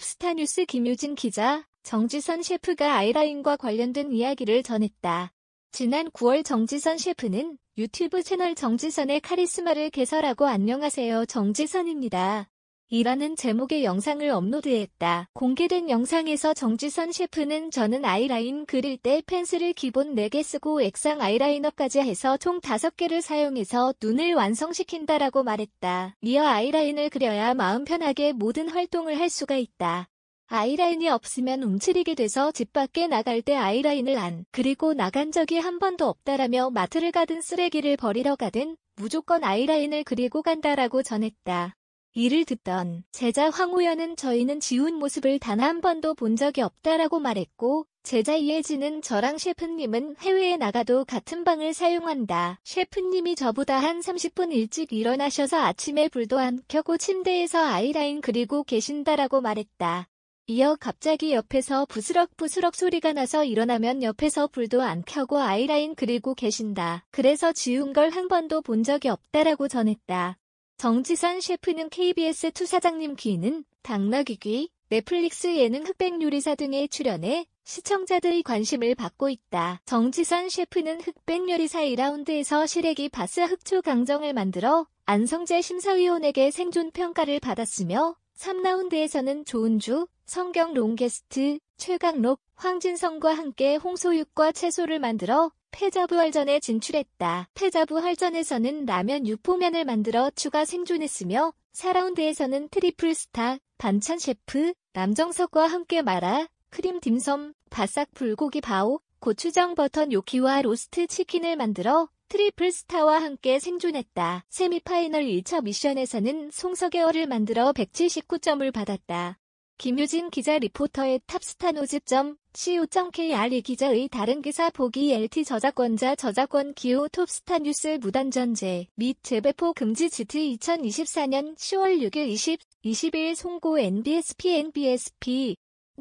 톱스타 뉴스 김유진 기자, 정지선 셰프가 아이라인과 관련된 이야기를 전했다. 지난 9월 정지선 셰프는 유튜브 채널 정지선의 카리스마를 개설하고 안녕하세요 정지선입니다. 이라는 제목의 영상을 업로드했다. 공개된 영상에서 정지선 셰프는 저는 아이라인 그릴 때 펜슬을 기본 4개 쓰고 액상 아이라이너까지 해서 총 5개를 사용해서 눈을 완성시킨다라고 말했다. 이어 아이라인을 그려야 마음 편하게 모든 활동을 할 수가 있다. 아이라인이 없으면 움츠리게 돼서 집 밖에 나갈 때 아이라인을 안 그리고 나간 적이 한 번도 없다라며 마트를 가든 쓰레기를 버리러 가든 무조건 아이라인을 그리고 간다라고 전했다. 이를 듣던 제자 황우연은 저희는 지운 모습을 단 한 번도 본 적이 없다라고 말했고 제자 이혜진은 저랑 셰프님은 해외에 나가도 같은 방을 사용한다. 셰프님이 저보다 한 30분 일찍 일어나셔서 아침에 불도 안 켜고 침대에서 아이라인 그리고 계신다라고 말했다. 이어 갑자기 옆에서 부스럭부스럭 소리가 나서 일어나면 옆에서 불도 안 켜고 아이라인 그리고 계신다. 그래서 지운 걸 한 번도 본 적이 없다라고 전했다. 정지선 셰프는 KBS 투사장님 귀는 당나귀 귀, 넷플릭스 예능 흑백 요리사 등에 출연해 시청자들의 관심을 받고 있다. 정지선 셰프는 흑백 요리사 2라운드에서 시래기 바스 흑초 강정을 만들어 안성재 심사위원에게 생존 평가를 받았으며 3라운드에서는 조은주, 성경 롱게스트, 최강록, 황진성과 함께 홍소육과 채소를 만들어 패자부 활전에 진출했다. 패자부 활전에서는 라면 육포면을 만들어 추가 생존했으며 4라운드에서는 트리플 스타, 반찬 셰프, 남정석과 함께 마라, 크림 딤섬, 바삭 불고기 바오, 고추장 버터 요키와 로스트 치킨을 만들어 트리플 스타와 함께 생존했다. 세미파이널 1차 미션에서는 송석에어를 만들어 179점을 받았다. 김유진 기자 리포터의 탑스타노즈.co.kr 이 기자의 다른 기사 보기 LT 저작권자 저작권 기호 톱스타 뉴스 무단전제 및 재배포 금지 GT 2024년 10월 6일 20, 21 송고 NBSP NBSP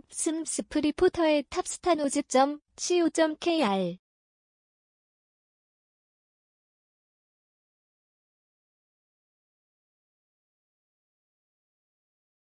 슴스프 리포터의 탑스타노즈.co.kr